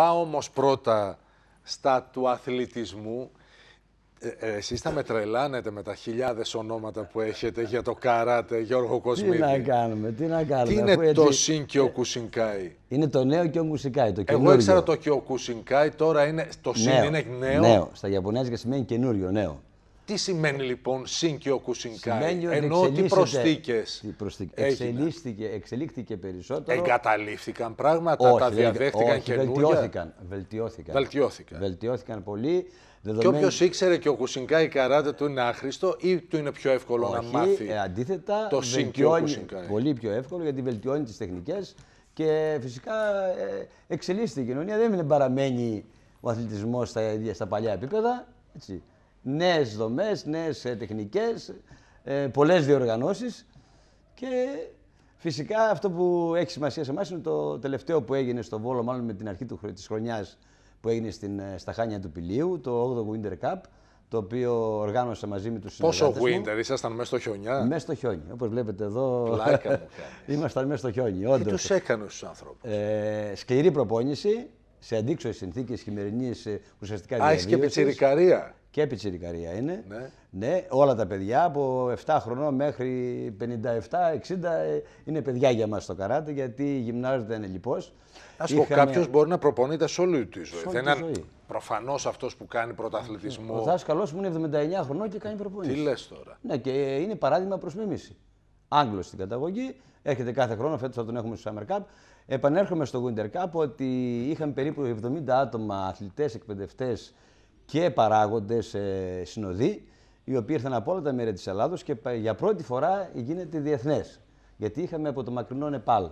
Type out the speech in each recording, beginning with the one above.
πάω όμως πρώτα στα του αθλητισμού. Ε, ε, εσείς θα με τρελάνετε με τα χιλιάδες ονόματα που έχετε για το καράτε, Γιώργο Κοσμίδη. Τι να κάνουμε, τι να κάνουμε. Τι είναι έτσι... το συν και ο κουσινκάι. Είναι το νέο και ο κουσινκάι, το καινούργιο. Εγώ ήξερα το και ο κουσινκάι, τώρα είναι, το συν είναι νέο. Νέο, στα Ιαπωνέζικα σημαίνει καινούριο, νέο. Τι σημαίνει λοιπόν σύνκιο κουσινκάι, ενώ ότι προσθηκε εξελίχθηκε, εξελίχθηκε περισσότερο. Εγκαταλείφθηκαν πράγματα, όχι, τα διαδέχτηκαν όχι, καινούργια. Βελτιώθηκαν, βελτιώθηκαν. Βελτιώθηκαν. Βελτιώθηκαν πολύ. Δεδομένη... Και όποιος ήξερε και ο Κουσινκάι καράτε του είναι άχρηστο ή του είναι πιο εύκολο όχι, να μάθει. Ε, αντίθετα, το σύνκιο κουσινκάι. Πολύ πιο εύκολο γιατί βελτιώνει τις τεχνικές και φυσικά ε, εξελίσσεται η κοινωνία. Δεν είναι παραμένει ο αθλητισμός στα, στα παλιά επίπεδα. Έτσι νέες δομές, νέες ε, τεχνικές, ε, πολλές διοργανώσεις και φυσικά αυτό που έχει σημασία σε εμάς είναι το τελευταίο που έγινε στο Βόλο, μάλλον με την αρχή της χρονιάς που έγινε στην, ε, στα Χάνια του Πηλίου, το 8ο Winter Cup, το οποίο οργάνωσα μαζί με τους συνεργάτες Πόσο winter, ήσασταν μέσα στο χιονιά. Μέσα στο χιόνι, όπως βλέπετε εδώ. Ήμασταν μέσα στο χιόνι, Τι τους έκανες στους άνθρωπους. σκληρή προπόνηση, σε αντίξωες συνθήκες χειμερινής ε, ουσιαστικά Άχι και πιτσιρικαρία. Και πιτσιρικαρία είναι. Ναι. ναι. όλα τα παιδιά από 7 χρονών μέχρι 57-60 ε, είναι παιδιά για μας το καράτε γιατί γυμνάζονται λοιπόν. Ας πω, κάποιος μπορεί να προπονείται σε όλη τη ζωή. Δεν είναι προφανώς αυτός που κάνει πρωταθλητισμό. Ο δάσκαλός μου είναι 79 χρονών και κάνει προπονήσει. Τι λες τώρα. Ναι, και ε, είναι παράδειγμα προς μίμηση. Άγγλος στην καταγωγή, έρχεται κάθε χρόνο, φέτος θα τον έχουμε στο Summer Cup. Επανέρχομαι στο Winter Cup ότι είχαμε περίπου 70 άτομα, αθλητές, εκπαιδευτές και παράγοντες ε, συνοδοί, οι οποίοι ήρθαν από όλα τα μέρη της Ελλάδος και για πρώτη φορά γίνεται διεθνές. Γιατί είχαμε από το μακρινό Νεπάλ.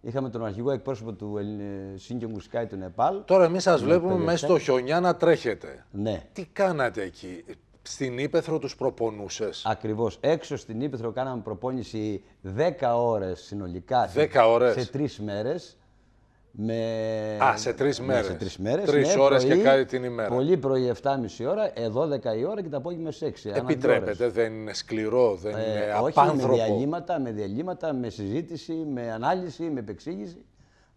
Είχαμε τον αρχηγό εκπρόσωπο του ε, Σύνγκιο Μουσικάη του Νεπάλ. Τώρα εμείς σας βλέπουμε μέσα στο χιονιά να τρέχετε. Ναι. Τι κάνατε εκεί, στην Ήπεθρο τους προπονούσες. Ακριβώς. Έξω στην Ήπεθρο κάναμε προπόνηση 10 ώρες συνολικά. 10 ώρες. Σε τρεις μέρες. Με... Α, σε τρεις ναι, μέρες. Σε τρεις ναι, ώρες και κάτι την ημέρα. Πολύ πρωί 7,5 ώρα, 12 η ώρα και τα απόγευμα σε 6. Επιτρέπεται, δεν είναι σκληρό, δεν ε, είναι όχι, απάνθρωπο. Όχι, με διαλύματα, με διαλύματα, με συζήτηση, με ανάλυση, με επεξήγηση.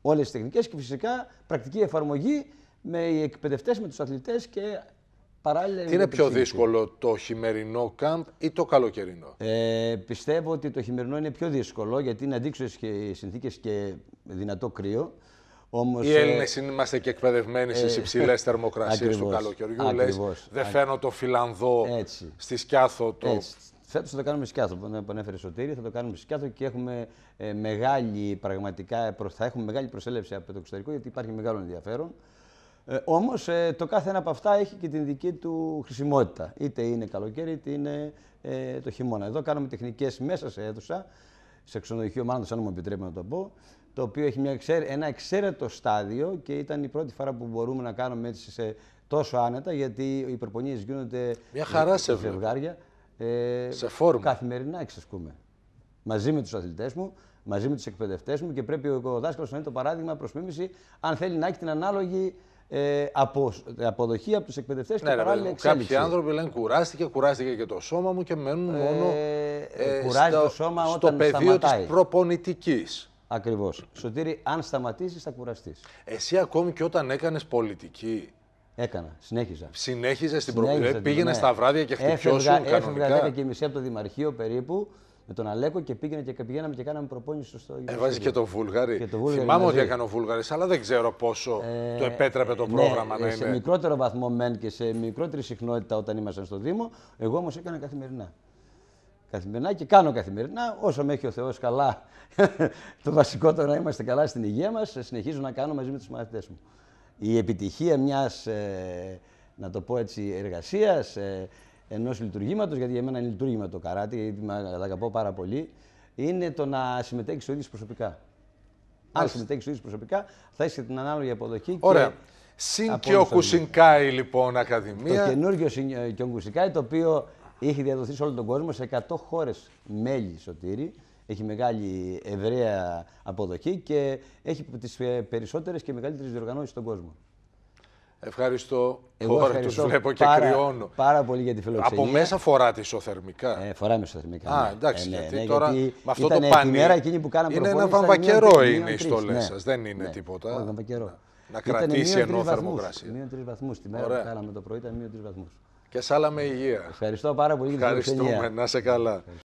Όλες τις τεχνικές και φυσικά πρακτική εφαρμογή με οι εκπαιδευτές, με τους αθλητές και τι είναι πιο δύσκολο, το χειμερινό καμπ ή το καλοκαιρινό. Ε, πιστεύω ότι το χειμερινό είναι πιο δύσκολο γιατί είναι αντίξωες οι συνθήκες και δυνατό κρύο. Όμως, οι Έλληνε ε, είμαστε και εκπαιδευμένοι ε, στις ε, υψηλές θερμοκρασίες του καλοκαιριού. δεν φαίνω το Φιλανδό στη Σκιάθο. Το... θα το κάνουμε σκιάθο, που ανέφερε Σωτήρη, θα το κάνουμε σκιάθο και έχουμε ε, πραγματικά, θα έχουμε μεγάλη προσέλευση από το εξωτερικό γιατί υπάρχει μεγάλο ενδιαφέρον. Ε, Όμως ε, το κάθε ένα από αυτά έχει και την δική του χρησιμότητα. Είτε είναι καλοκαίρι, είτε είναι ε, το χειμώνα. Εδώ κάνουμε τεχνικές μέσα σε αίθουσα, σε ξενοδοχείο, μάλλον αν μου επιτρέπετε να το πω, το οποίο έχει μια ένα εξαίρετο στάδιο και ήταν η πρώτη φορά που μπορούμε να κάνουμε έτσι σε τόσο άνετα, γιατί οι υπερπονίε γίνονται μια χαρά σε ζευγάρια. Ε, σε φόρμα. Καθημερινά εξασκούμε. Μαζί με τους αθλητές μου, μαζί με τους εκπαιδευτές μου και πρέπει ο δάσκαλος να είναι το παράδειγμα προς μίμηση, αν θέλει να έχει την ανάλογη ε, από, αποδοχή από τους εκπαιδευτές ναι, και παράλληλα εξέλιξη. Κάποιοι άνθρωποι λένε κουράστηκε, κουράστηκε και το σώμα μου και μένουν ε, μόνο ε, ε, στο, το σώμα στο πεδίο της προπονητικής. Ακριβώς. Σωτήρι, αν σταματήσεις, θα κουραστείς. Εσύ ακόμη και όταν έκανες πολιτική. Έκανα, συνέχιζα. Συνέχιζες την προπονητική. Πήγαινες ναι. στα βράδια και χτυπιόσουν. Έφυγα, και μισή από το Δημαρχείο περίπου με τον Αλέκο και πήγαινε και πηγαίναμε και κάναμε προπόνηση στο Ιωσήβιο. Ε, Έβαζε και το Βούλγαρη. το Θυμάμαι ότι έκανε ο Βούλγαρης, αλλά δεν ξέρω πόσο ε, το επέτρεπε το ναι, πρόγραμμα ε, ναι, να σε είναι. Σε μικρότερο βαθμό μεν και σε μικρότερη συχνότητα όταν ήμασταν στο Δήμο, εγώ όμως έκανα καθημερινά. Καθημερινά και κάνω καθημερινά, όσο με έχει ο Θεός καλά. το βασικό το να είμαστε καλά στην υγεία μας, συνεχίζω να κάνω μαζί με τους μαθητές μου. Η επιτυχία μιας, να το πω έτσι, εργασίας, ενός λειτουργήματος, γιατί για μένα είναι λειτουργήμα το καράτη, γιατί τα αγαπώ πάρα πολύ, είναι το να συμμετέχεις ο ίδιο προσωπικά. Αν συμμετέχει ο ίδιο προσωπικά, θα έχεις την ανάλογη αποδοχή. Ωραία. Και λοιπόν, Συν λοιπόν, ε, Ακαδημία. Το καινούργιο ο Σινκάι, το οποίο έχει διαδοθεί σε όλο τον κόσμο, σε 100 χώρες μέλη σωτήρι. Έχει μεγάλη ευρεία αποδοχή και έχει τις ε, περισσότερες και μεγαλύτερες διοργανώσεις στον κόσμο. Ευχαριστώ. Εγώ ευχαριστώ τους βλέπω και πάρα, κρυώνω. Πάρα πολύ για τη φιλοξενία. Από μέσα φοράτε ισοθερμικά. Ε, φοράμε ισοθερμικά. Α, ναι. εντάξει, ε, ναι, γιατί ναι, τώρα με αυτό το πανί. που Είναι ένα βαμβακερό είναι η στολέ σας. Δεν είναι τίποτα. βαμβακερό. Να, κρατήσει ενώ θερμοκρασία. Μείον τρεις βαθμούς. Τη μέρα που κάναμε το πρωί ήταν μείον τρεις βαθμούς. Και σάλαμε υγεία. Ευχαριστώ πάρα πολύ για τη φιλοξενία. Ευχαριστούμε. Να σε καλά.